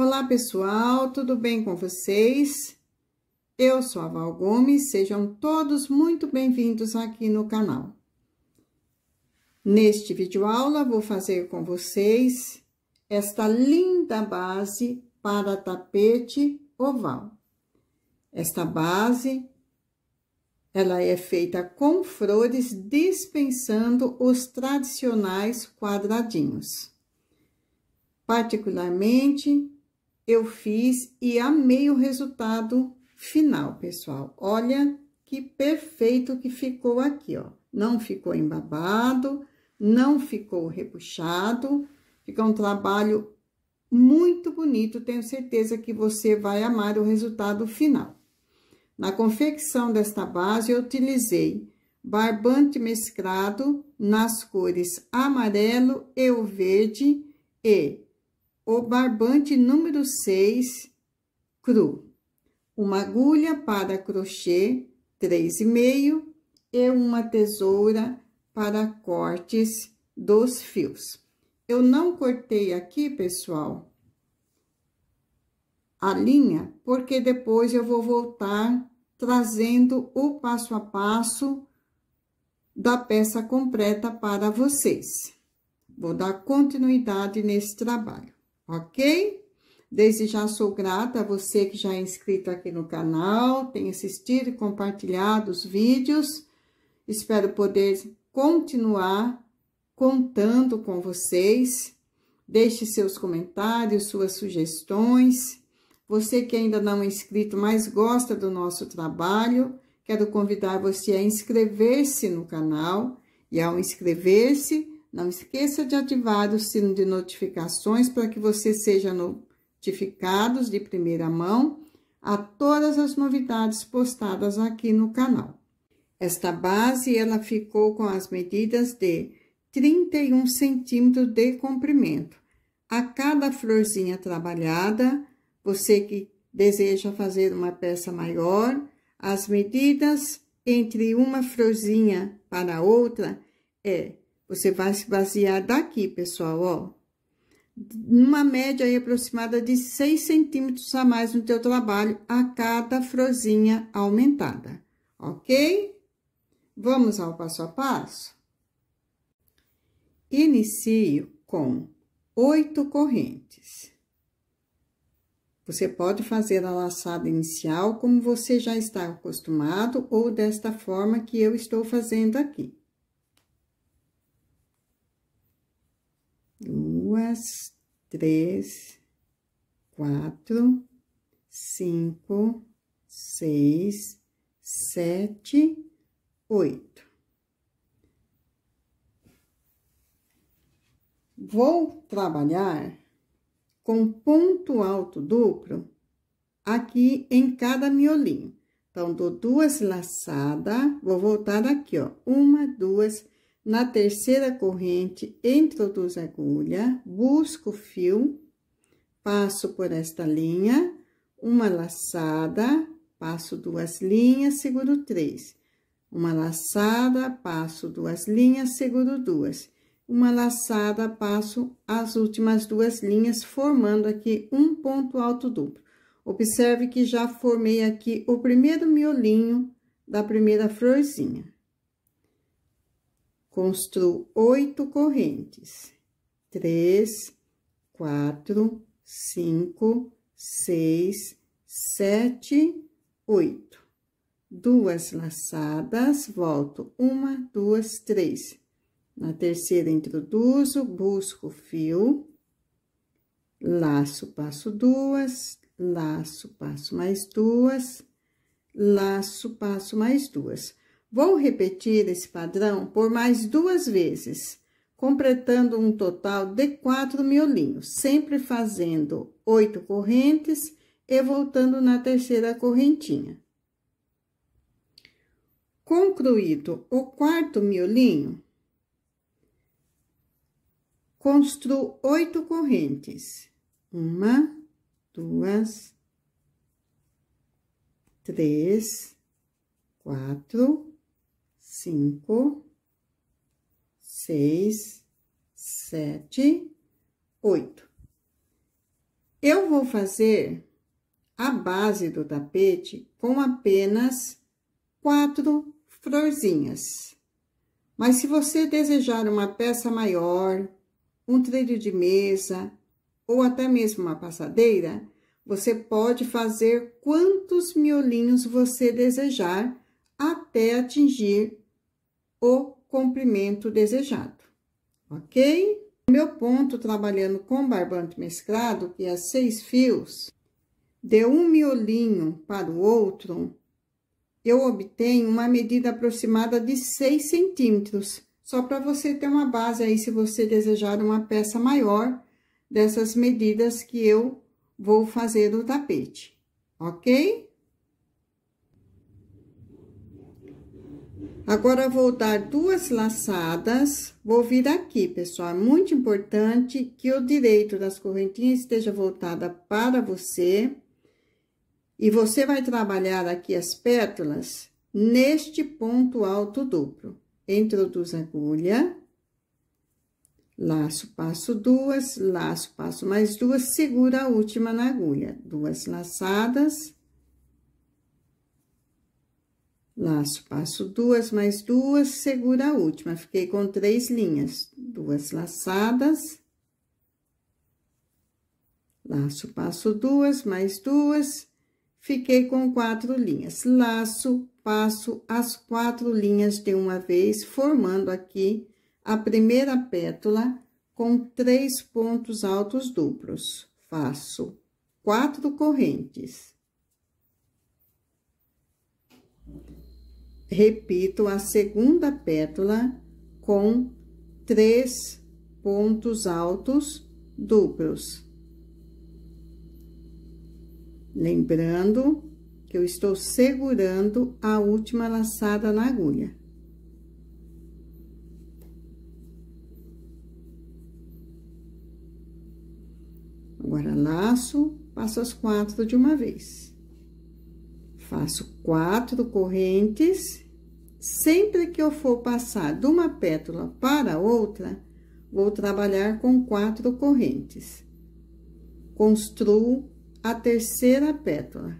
Olá, pessoal, tudo bem com vocês? Eu sou a Val Gomes, sejam todos muito bem-vindos aqui no canal. Neste vídeo aula vou fazer com vocês esta linda base para tapete oval. Esta base, ela é feita com flores, dispensando os tradicionais quadradinhos. Particularmente, eu fiz e amei o resultado final, pessoal. Olha que perfeito que ficou aqui, ó. Não ficou embabado, não ficou repuxado. Fica um trabalho muito bonito, tenho certeza que você vai amar o resultado final. Na confecção desta base, eu utilizei barbante mesclado nas cores amarelo e verde e o barbante número 6 cru, uma agulha para crochê 3,5 e uma tesoura para cortes dos fios. Eu não cortei aqui, pessoal, a linha, porque depois eu vou voltar trazendo o passo a passo da peça completa para vocês. Vou dar continuidade nesse trabalho ok? Desde já sou grata a você que já é inscrito aqui no canal, tem assistido e compartilhado os vídeos. Espero poder continuar contando com vocês. Deixe seus comentários, suas sugestões. Você que ainda não é inscrito, mas gosta do nosso trabalho, quero convidar você a inscrever-se no canal e ao inscrever-se, não esqueça de ativar o sino de notificações para que você seja notificado de primeira mão a todas as novidades postadas aqui no canal. Esta base ela ficou com as medidas de 31 centímetros de comprimento. A cada florzinha trabalhada, você que deseja fazer uma peça maior, as medidas entre uma florzinha para outra é você vai se basear daqui, pessoal, ó. Numa média aí aproximada de 6 centímetros a mais no teu trabalho a cada frozinha aumentada, ok? Vamos ao passo a passo? Inicio com oito correntes. Você pode fazer a laçada inicial como você já está acostumado ou desta forma que eu estou fazendo aqui. duas, três, quatro, cinco, seis, sete, oito. Vou trabalhar com ponto alto duplo aqui em cada miolinho. Então, dou duas laçadas, vou voltar aqui, ó. Uma, duas, três na terceira corrente, introduzo a agulha, busco o fio, passo por esta linha, uma laçada, passo duas linhas, seguro três. Uma laçada, passo duas linhas, seguro duas. Uma laçada, passo as últimas duas linhas, formando aqui um ponto alto duplo. Observe que já formei aqui o primeiro miolinho da primeira florzinha construo oito correntes. Três, quatro, cinco, seis, sete, oito. Duas laçadas, volto uma, duas, três. Na terceira, introduzo, busco o fio, laço, passo duas, laço, passo mais duas, laço, passo mais duas Vou repetir esse padrão por mais duas vezes, completando um total de quatro miolinhos, sempre fazendo oito correntes e voltando na terceira correntinha. Concluído o quarto miolinho, construo oito correntes. Uma, duas, três, quatro, cinco, seis, sete, oito. Eu vou fazer a base do tapete com apenas quatro florzinhas. Mas se você desejar uma peça maior, um trilho de mesa ou até mesmo uma passadeira, você pode fazer quantos miolinhos você desejar até atingir o comprimento desejado, ok? Meu ponto trabalhando com barbante mesclado, que é seis fios, de um miolinho para o outro, eu obtenho uma medida aproximada de 6 centímetros, só para você ter uma base aí, se você desejar uma peça maior dessas medidas que eu vou fazer o tapete, ok? Agora, vou dar duas laçadas, vou vir aqui, pessoal. É muito importante que o direito das correntinhas esteja voltada para você. E você vai trabalhar aqui as pétalas neste ponto alto duplo. Introduz agulha, laço, passo duas, laço, passo mais duas, segura a última na agulha. Duas laçadas Laço, passo duas, mais duas, segura a última. Fiquei com três linhas, duas laçadas. Laço, passo duas, mais duas, fiquei com quatro linhas. Laço, passo as quatro linhas de uma vez, formando aqui a primeira pétala com três pontos altos duplos. Faço quatro correntes. repito a segunda pétala com três pontos altos duplos. Lembrando que eu estou segurando a última laçada na agulha. Agora, laço, passo as quatro de uma vez. Faço quatro correntes. Sempre que eu for passar de uma pétala para outra, vou trabalhar com quatro correntes. Construo a terceira pétala.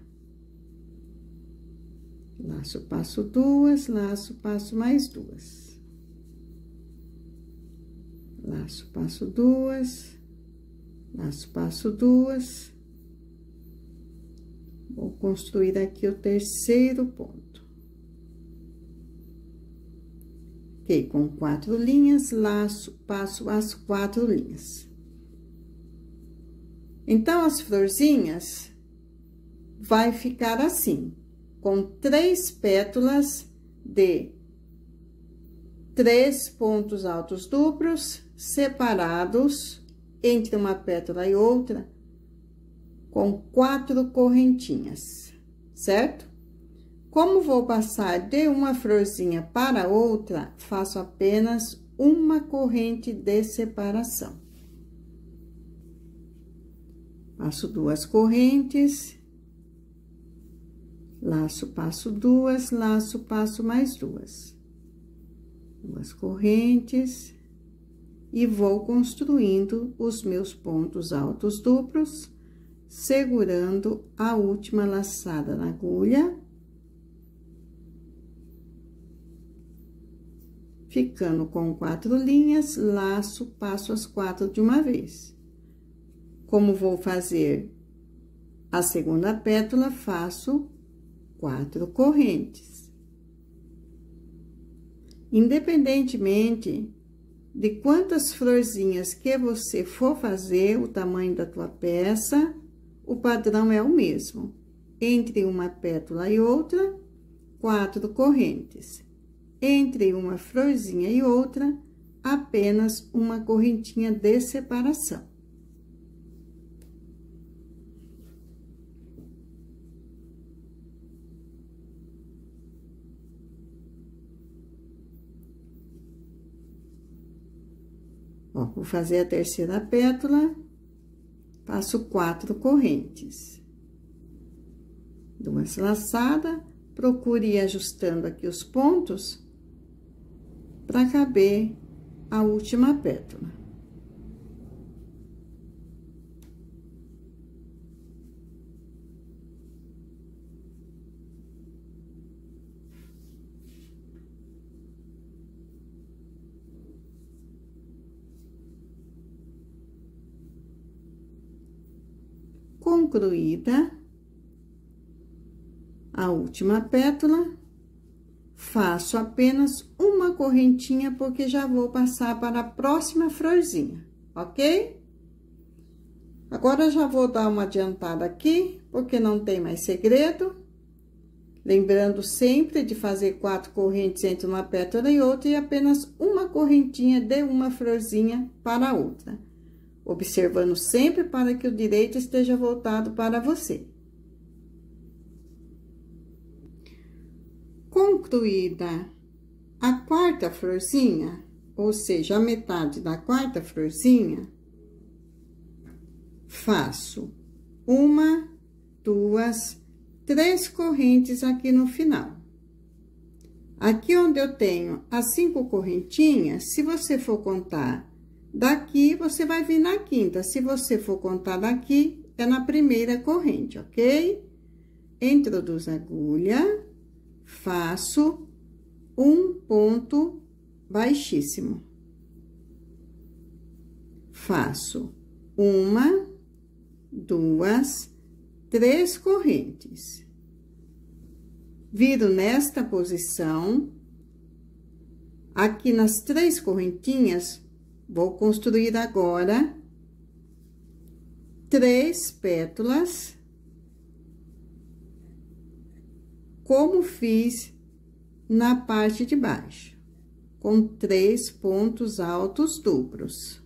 Laço, passo duas, laço, passo mais duas. Laço, passo duas, laço, passo duas Vou construir aqui o terceiro ponto. Fiquei com quatro linhas, laço, passo as quatro linhas. Então, as florzinhas vai ficar assim, com três pétalas de três pontos altos duplos separados entre uma pétala e outra com quatro correntinhas, certo? Como vou passar de uma florzinha para outra, faço apenas uma corrente de separação. Passo duas correntes, laço, passo duas, laço, passo mais duas. Duas correntes e vou construindo os meus pontos altos duplos segurando a última laçada na agulha. Ficando com quatro linhas, laço, passo as quatro de uma vez. Como vou fazer a segunda pétala, faço quatro correntes. Independentemente de quantas florzinhas que você for fazer, o tamanho da tua peça, o padrão é o mesmo. Entre uma pétala e outra, quatro correntes. Entre uma florzinha e outra, apenas uma correntinha de separação. Ó, vou fazer a terceira pétala Faço quatro correntes. Duas laçadas, procure ir ajustando aqui os pontos para caber a última pétala. concluída a última pétala, faço apenas uma correntinha, porque já vou passar para a próxima florzinha, ok? Agora, já vou dar uma adiantada aqui, porque não tem mais segredo. Lembrando sempre de fazer quatro correntes entre uma pétala e outra, e apenas uma correntinha de uma florzinha para a outra observando sempre para que o direito esteja voltado para você. Concluída a quarta florzinha, ou seja, a metade da quarta florzinha, faço uma, duas, três correntes aqui no final. Aqui onde eu tenho as cinco correntinhas, se você for contar Daqui, você vai vir na quinta. Se você for contar daqui, é na primeira corrente, ok? Introduzo a agulha, faço um ponto baixíssimo. Faço uma, duas, três correntes. Viro nesta posição. Aqui nas três correntinhas, Vou construir agora três pétalas, como fiz na parte de baixo, com três pontos altos duplos.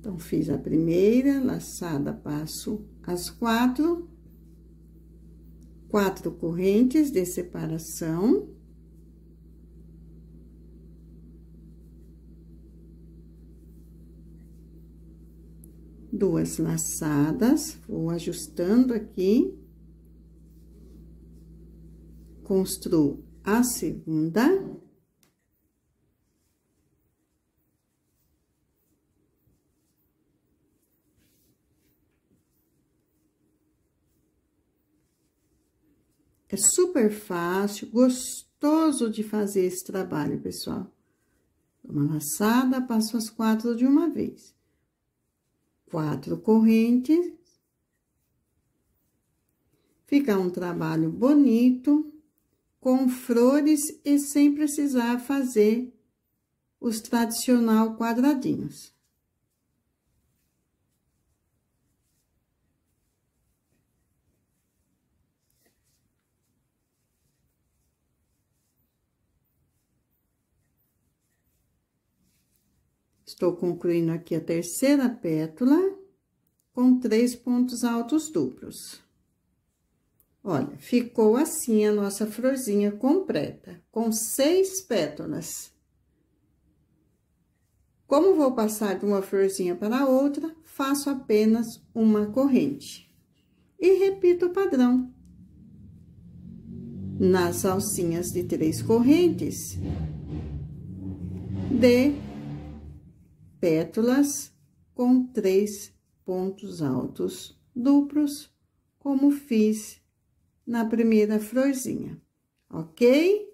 Então, fiz a primeira, laçada, passo as quatro, quatro correntes de separação. duas laçadas, vou ajustando aqui. Construo a segunda. É super fácil, gostoso de fazer esse trabalho, pessoal. Uma laçada, passo as quatro de uma vez quatro correntes. Fica um trabalho bonito, com flores e sem precisar fazer os tradicional quadradinhos. estou concluindo aqui a terceira pétala com três pontos altos duplos. Olha, ficou assim a nossa florzinha completa, com seis pétalas. Como vou passar de uma florzinha para outra, faço apenas uma corrente. E repito o padrão. Nas alcinhas de três correntes, dê pétalas com três pontos altos duplos, como fiz na primeira florzinha, ok?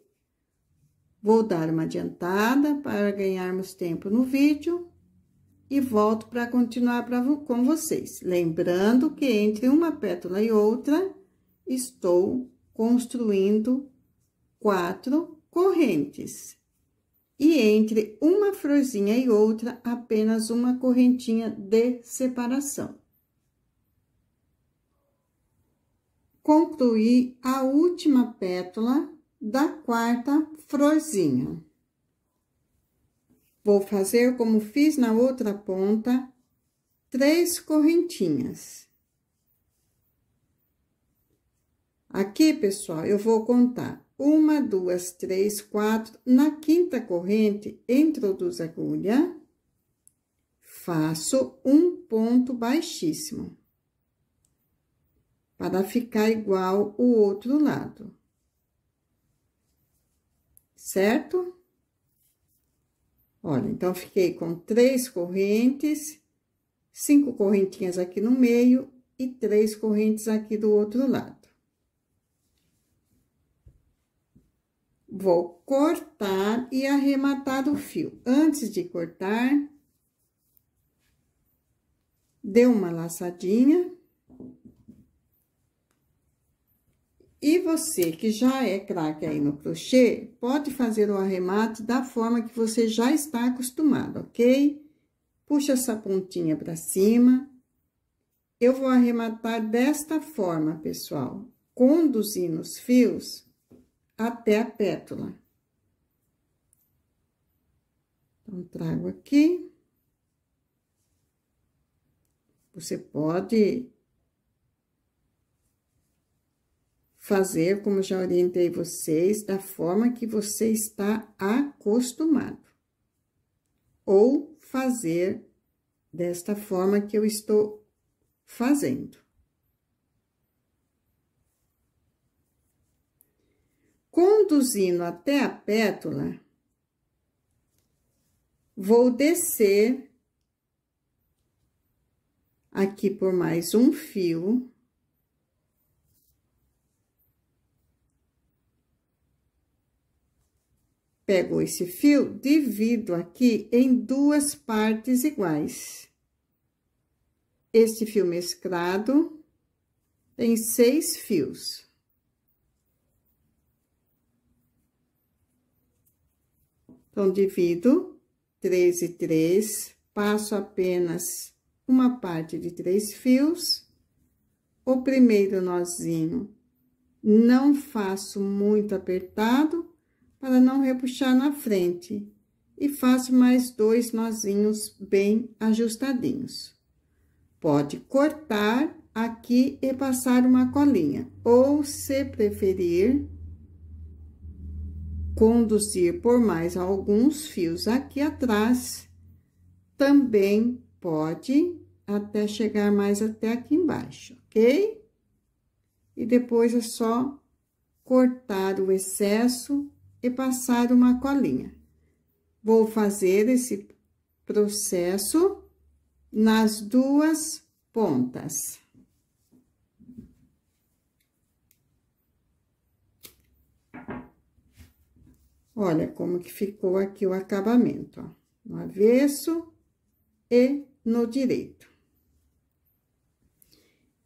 Vou dar uma adiantada para ganharmos tempo no vídeo e volto para continuar pra, com vocês. Lembrando que entre uma pétala e outra, estou construindo quatro correntes e entre uma florzinha e outra, apenas uma correntinha de separação. Concluí a última pétala da quarta florzinha. Vou fazer como fiz na outra ponta, três correntinhas. Aqui, pessoal, eu vou contar uma, duas, três, quatro. Na quinta corrente, introduzo a agulha, faço um ponto baixíssimo, para ficar igual o outro lado. Certo? Olha, então, fiquei com três correntes, cinco correntinhas aqui no meio e três correntes aqui do outro lado. Vou cortar e arrematar o fio. Antes de cortar, dê uma laçadinha. E você que já é craque aí no crochê, pode fazer o arremate da forma que você já está acostumado, ok? Puxa essa pontinha para cima. Eu vou arrematar desta forma, pessoal, conduzindo os fios até a pétula. Então, trago aqui. Você pode fazer, como já orientei vocês, da forma que você está acostumado. Ou fazer desta forma que eu estou fazendo. conduzindo até a pétula, vou descer aqui por mais um fio. Pego esse fio, divido aqui em duas partes iguais. Este fio mesclado tem seis fios. Então, divido 3 e 3, passo apenas uma parte de três fios. O primeiro nozinho não faço muito apertado para não repuxar na frente. E faço mais dois nozinhos bem ajustadinhos. Pode cortar aqui e passar uma colinha, ou se preferir, conduzir por mais alguns fios aqui atrás, também pode até chegar mais até aqui embaixo, ok? E depois é só cortar o excesso e passar uma colinha. Vou fazer esse processo nas duas pontas. Olha como que ficou aqui o acabamento, ó. No avesso e no direito.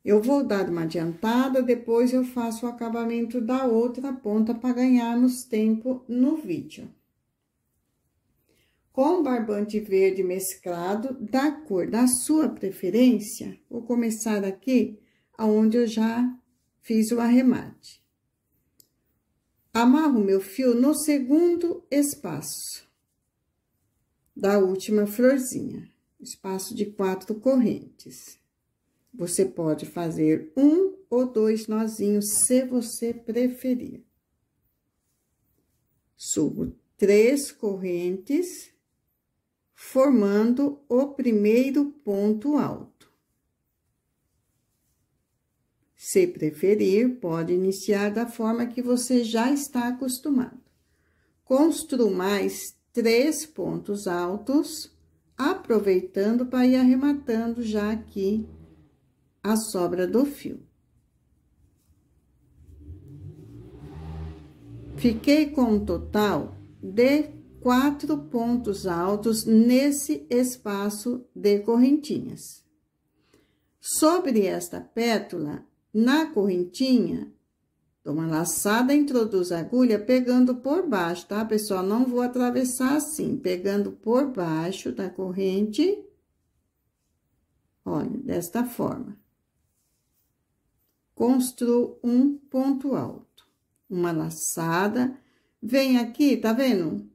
Eu vou dar uma adiantada, depois eu faço o acabamento da outra ponta para ganharmos tempo no vídeo. Com barbante verde mesclado da cor da sua preferência, vou começar aqui aonde eu já fiz o arremate. Amarro meu fio no segundo espaço da última florzinha, espaço de quatro correntes. Você pode fazer um ou dois nozinhos, se você preferir. Subo três correntes, formando o primeiro ponto alto. Se preferir, pode iniciar da forma que você já está acostumado. Construa mais três pontos altos, aproveitando para ir arrematando já aqui a sobra do fio. Fiquei com um total de quatro pontos altos nesse espaço de correntinhas. Sobre esta pétula, na correntinha. Dou uma laçada, introduzo a agulha pegando por baixo, tá, pessoal? Não vou atravessar assim, pegando por baixo da corrente. Olha, desta forma. Construo um ponto alto. Uma laçada. Vem aqui, tá vendo?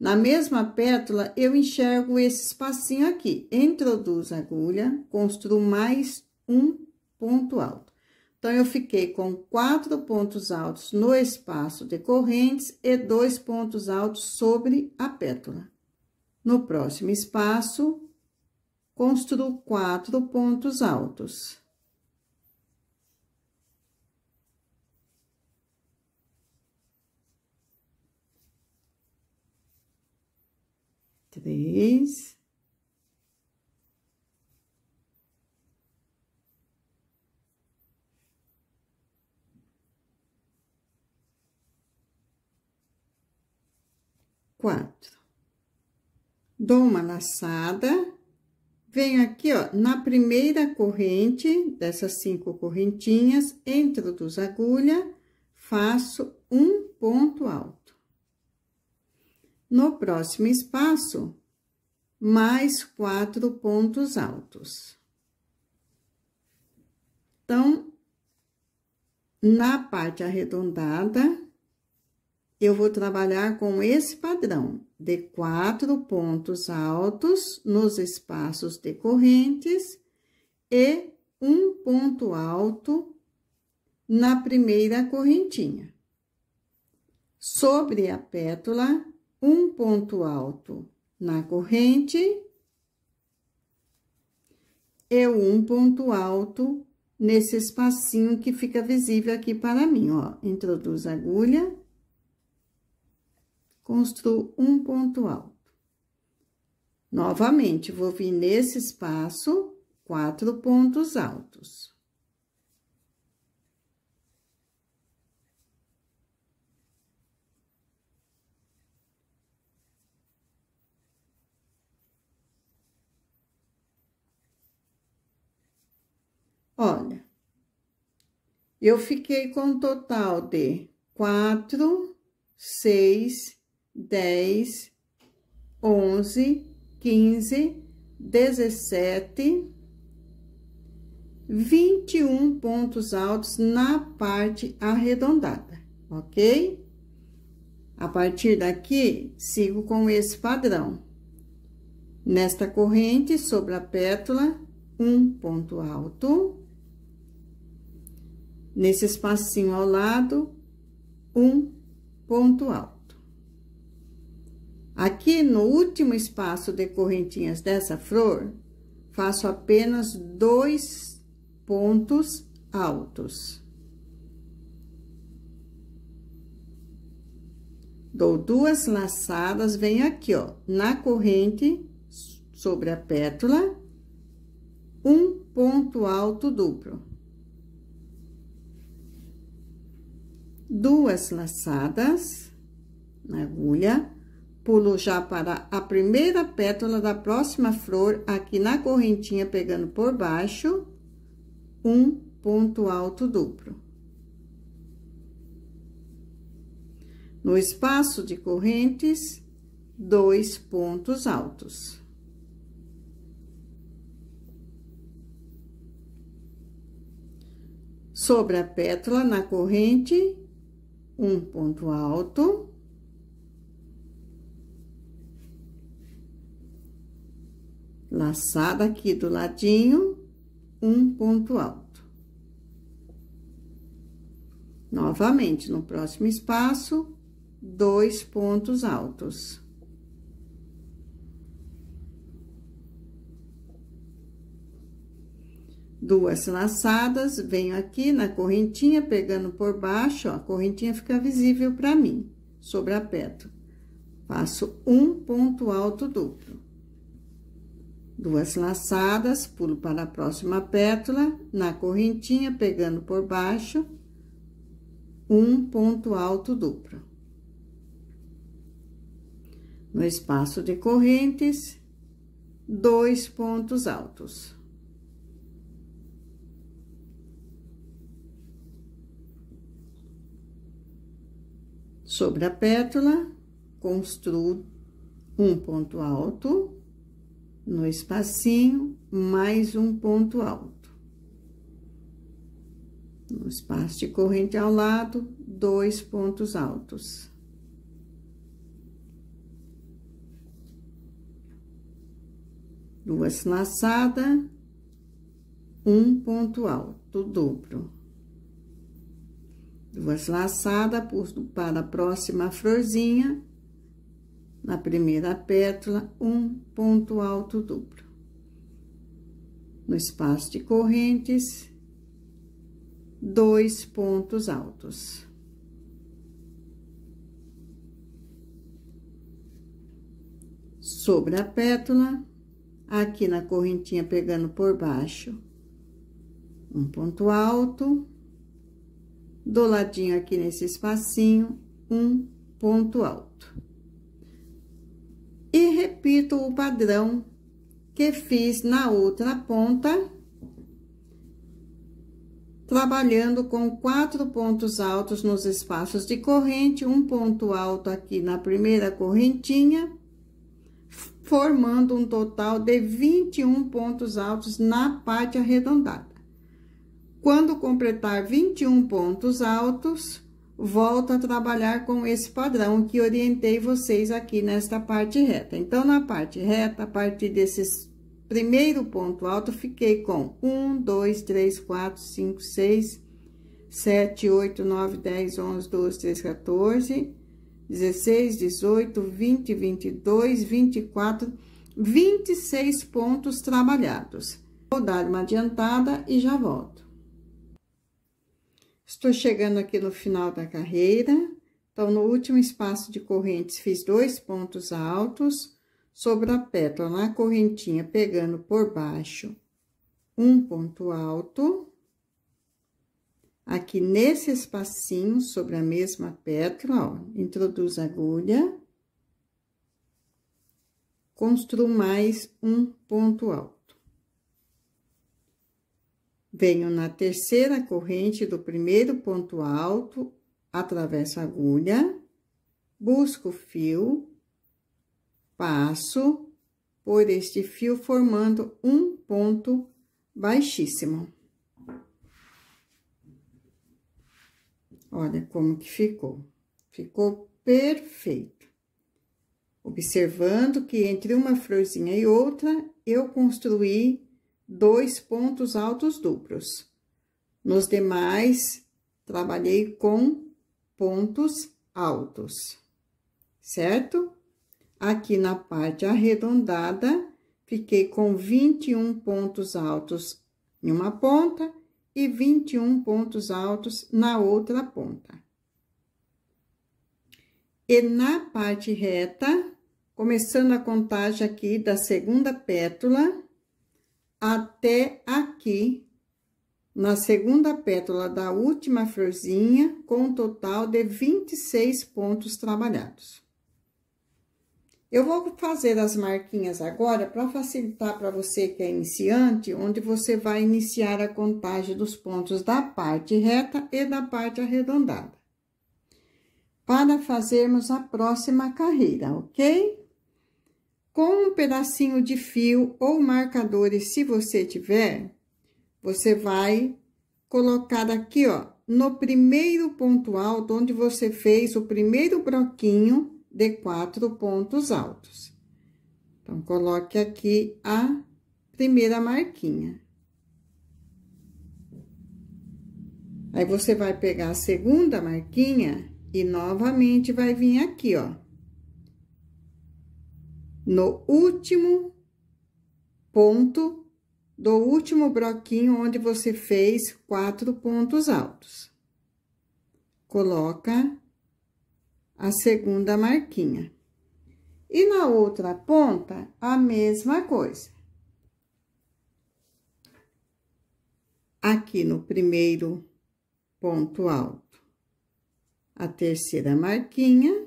Na mesma pétala, eu enxergo esse espacinho aqui. Introduzo a agulha, construo mais um ponto alto. Então, eu fiquei com quatro pontos altos no espaço de correntes e dois pontos altos sobre a pétala. No próximo espaço, construo quatro pontos altos. Três. quatro. Dou uma laçada, venho aqui, ó, na primeira corrente, dessas cinco correntinhas, introduzo a agulha, faço um ponto alto. No próximo espaço, mais quatro pontos altos. Então, na parte arredondada, eu vou trabalhar com esse padrão de quatro pontos altos nos espaços decorrentes e um ponto alto na primeira correntinha. Sobre a pétala, um ponto alto na corrente e um ponto alto nesse espacinho que fica visível aqui para mim, ó. Introduz a agulha construo um ponto alto. Novamente, vou vir nesse espaço, quatro pontos altos. Olha, eu fiquei com um total de quatro, seis, dez, onze, quinze, dezessete, vinte e um pontos altos na parte arredondada, ok? A partir daqui, sigo com esse padrão. Nesta corrente, sobre a pétala, um ponto alto. Nesse espacinho ao lado, um ponto alto. Aqui no último espaço de correntinhas dessa flor, faço apenas dois pontos altos. Dou duas laçadas, venho aqui, ó, na corrente, sobre a pétula, um ponto alto duplo. Duas laçadas na agulha Pulo já para a primeira pétala da próxima flor, aqui na correntinha, pegando por baixo, um ponto alto duplo. No espaço de correntes, dois pontos altos. Sobre a pétala na corrente, um ponto alto Laçada aqui do ladinho, um ponto alto. Novamente, no próximo espaço, dois pontos altos. Duas laçadas, venho aqui na correntinha, pegando por baixo, ó, a correntinha fica visível para mim, sobre a peto. Faço um ponto alto duplo. Duas laçadas, pulo para a próxima pétala, na correntinha, pegando por baixo, um ponto alto duplo. No espaço de correntes, dois pontos altos. Sobre a pétala, construo um ponto alto no espacinho, mais um ponto alto. No espaço de corrente ao lado, dois pontos altos. Duas laçadas, um ponto alto duplo. Duas laçadas para a próxima florzinha, na primeira pétala, um ponto alto duplo. No espaço de correntes, dois pontos altos. Sobre a pétala, aqui na correntinha pegando por baixo, um ponto alto. Do ladinho aqui nesse espacinho, um ponto alto e repito o padrão que fiz na outra ponta, trabalhando com quatro pontos altos nos espaços de corrente, um ponto alto aqui na primeira correntinha, formando um total de 21 pontos altos na parte arredondada. Quando completar 21 pontos altos, volto a trabalhar com esse padrão que orientei vocês aqui nesta parte reta. Então, na parte reta, a partir desse primeiro ponto alto, fiquei com 1, 2, 3, 4, 5, 6, 7, 8, 9, 10, 11, 12, 13, 14, 16, 18, 20, 22, 24, 26 pontos trabalhados. Vou dar uma adiantada e já volto. Estou chegando aqui no final da carreira. Então, no último espaço de correntes, fiz dois pontos altos sobre a pétala na né? correntinha, pegando por baixo um ponto alto. Aqui nesse espacinho, sobre a mesma pétala, ó, introduz a agulha. Construo mais um ponto alto venho na terceira corrente do primeiro ponto alto, atravesso a agulha, busco o fio, passo por este fio formando um ponto baixíssimo. Olha como que ficou. Ficou perfeito. Observando que entre uma florzinha e outra, eu construí dois pontos altos duplos. Nos demais, trabalhei com pontos altos, certo? Aqui na parte arredondada, fiquei com 21 pontos altos em uma ponta e 21 pontos altos na outra ponta. E na parte reta, começando a contagem aqui da segunda pétala, até aqui, na segunda pétala da última florzinha, com um total de 26 pontos trabalhados. Eu vou fazer as marquinhas agora para facilitar para você que é iniciante, onde você vai iniciar a contagem dos pontos da parte reta e da parte arredondada. Para fazermos a próxima carreira, ok? Com um pedacinho de fio ou marcadores, se você tiver, você vai colocar aqui, ó, no primeiro ponto alto, onde você fez o primeiro broquinho de quatro pontos altos. Então, coloque aqui a primeira marquinha. Aí, você vai pegar a segunda marquinha e novamente vai vir aqui, ó no último ponto do último bloquinho onde você fez quatro pontos altos. Coloca a segunda marquinha. E na outra ponta, a mesma coisa. Aqui no primeiro ponto alto, a terceira marquinha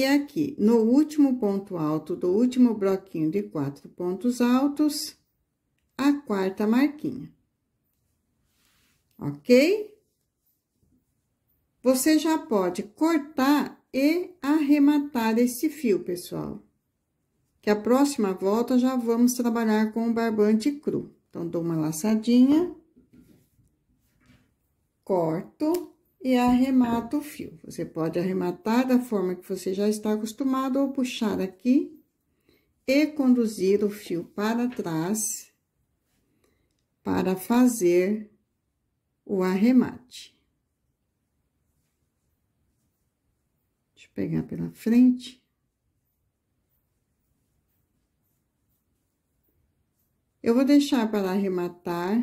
E aqui, no último ponto alto do último bloquinho de quatro pontos altos, a quarta marquinha. Ok? Você já pode cortar e arrematar esse fio, pessoal. Que a próxima volta já vamos trabalhar com o barbante cru. Então, dou uma laçadinha, corto e arremata o fio. Você pode arrematar da forma que você já está acostumado ou puxar aqui e conduzir o fio para trás para fazer o arremate. Deixa eu pegar pela frente. Eu vou deixar para arrematar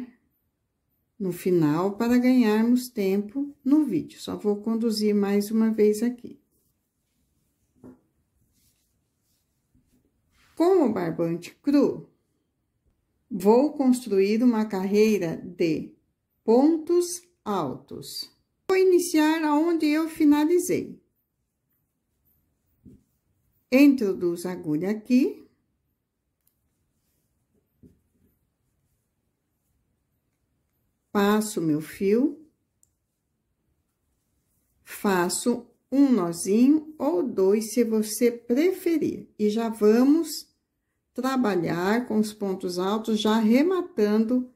no final para ganharmos tempo no vídeo. Só vou conduzir mais uma vez aqui. Com o barbante cru, vou construir uma carreira de pontos altos. Vou iniciar aonde eu finalizei. Introduzo a agulha aqui. passo meu fio, faço um nozinho ou dois, se você preferir. E já vamos trabalhar com os pontos altos, já rematando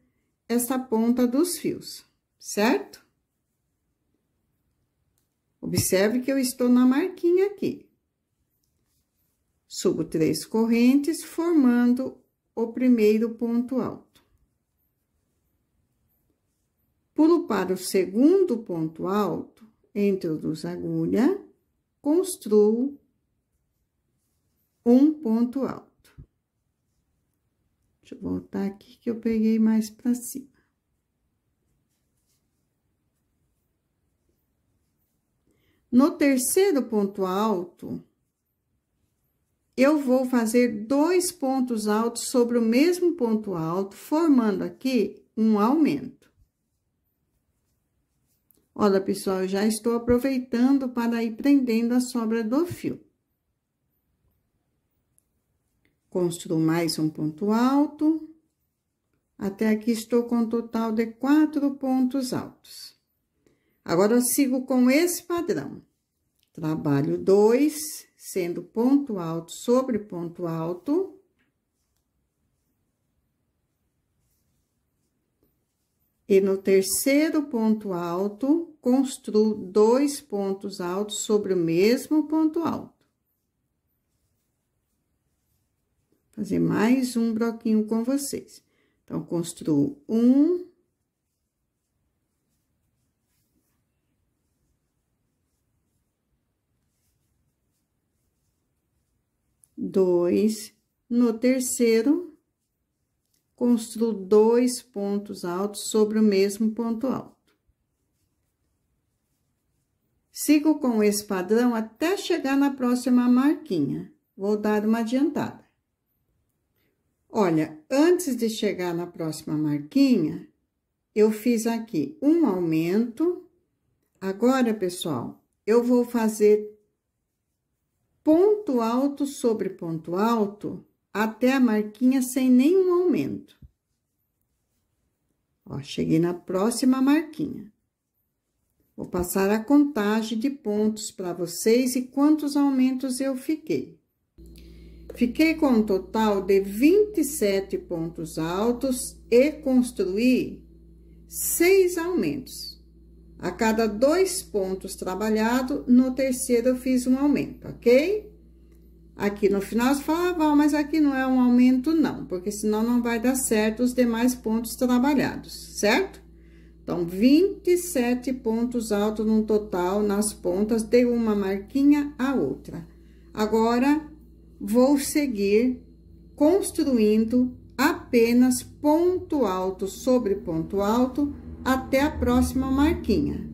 essa ponta dos fios, certo? Observe que eu estou na marquinha aqui. Subo três correntes, formando o primeiro ponto alto. Pulo para o segundo ponto alto, introduzo a agulha, construo um ponto alto. Deixa eu voltar aqui que eu peguei mais para cima. No terceiro ponto alto, eu vou fazer dois pontos altos sobre o mesmo ponto alto, formando aqui um aumento. Olha, pessoal, já estou aproveitando para ir prendendo a sobra do fio. Construo mais um ponto alto. Até aqui estou com um total de quatro pontos altos. Agora, eu sigo com esse padrão. Trabalho dois, sendo ponto alto sobre ponto alto E no terceiro ponto alto, construo dois pontos altos sobre o mesmo ponto alto. Fazer mais um bloquinho com vocês. Então, construo um. Dois. No terceiro, construo dois pontos altos sobre o mesmo ponto alto. Sigo com esse padrão até chegar na próxima marquinha. Vou dar uma adiantada. Olha, antes de chegar na próxima marquinha, eu fiz aqui um aumento. Agora, pessoal, eu vou fazer ponto alto sobre ponto alto até a marquinha sem nenhum aumento. Ó, cheguei na próxima marquinha. Vou passar a contagem de pontos para vocês e quantos aumentos eu fiquei. Fiquei com um total de 27 pontos altos e construí seis aumentos. A cada dois pontos trabalhados, no terceiro eu fiz um aumento, ok? Aqui no final, você fala, ah, Val, mas aqui não é um aumento, não, porque senão não vai dar certo os demais pontos trabalhados, certo? Então, 27 pontos altos no total nas pontas, de uma marquinha a outra. Agora, vou seguir construindo apenas ponto alto sobre ponto alto até a próxima marquinha.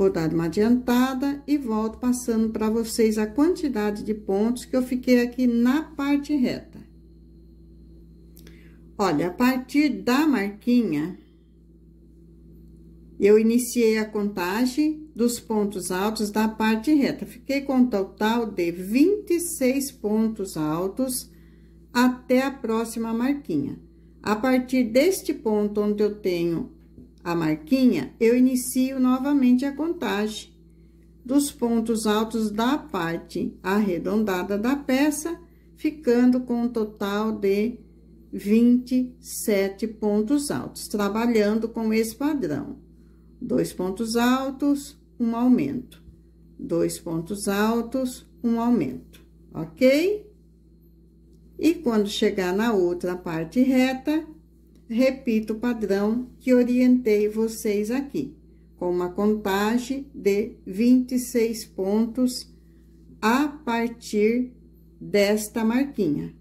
Vou dar uma adiantada e volto passando para vocês a quantidade de pontos que eu fiquei aqui na parte reta. Olha, a partir da marquinha, eu iniciei a contagem dos pontos altos da parte reta. Fiquei com um total de 26 pontos altos até a próxima marquinha. A partir deste ponto onde eu tenho a marquinha, eu inicio novamente a contagem dos pontos altos da parte arredondada da peça, ficando com um total de 27 pontos altos, trabalhando com esse padrão. Dois pontos altos, um aumento. Dois pontos altos, um aumento, ok? E quando chegar na outra parte reta, repito o padrão que orientei vocês aqui, com uma contagem de 26 pontos a partir desta marquinha.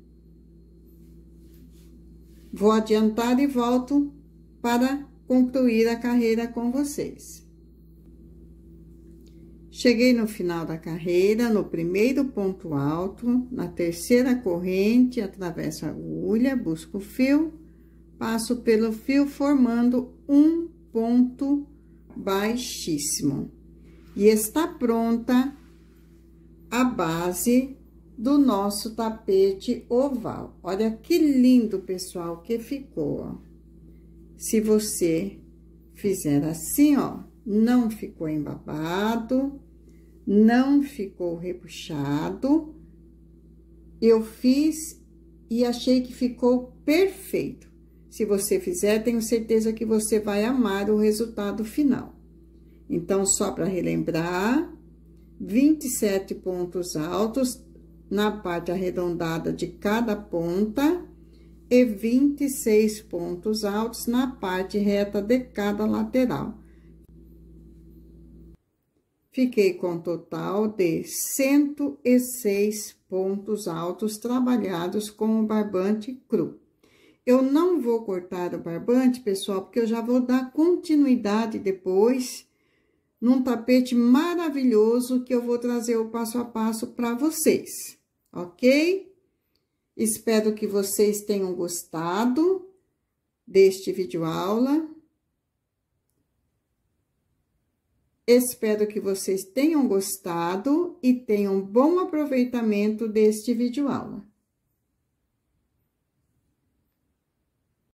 Vou adiantar e volto para concluir a carreira com vocês. Cheguei no final da carreira, no primeiro ponto alto, na terceira corrente, atravesso a agulha, busco o fio passo pelo fio formando um ponto baixíssimo. E está pronta a base do nosso tapete oval. Olha que lindo, pessoal, que ficou, ó. Se você fizer assim, ó, não ficou embabado, não ficou repuxado. Eu fiz e achei que ficou perfeito. Se você fizer, tenho certeza que você vai amar o resultado final. Então, só para relembrar, 27 pontos altos na parte arredondada de cada ponta e 26 pontos altos na parte reta de cada lateral. Fiquei com um total de 106 pontos altos trabalhados com o barbante cru. Eu não vou cortar o barbante, pessoal, porque eu já vou dar continuidade depois num tapete maravilhoso que eu vou trazer o passo a passo para vocês, ok? Espero que vocês tenham gostado deste vídeo aula. Espero que vocês tenham gostado e tenham bom aproveitamento deste vídeo aula.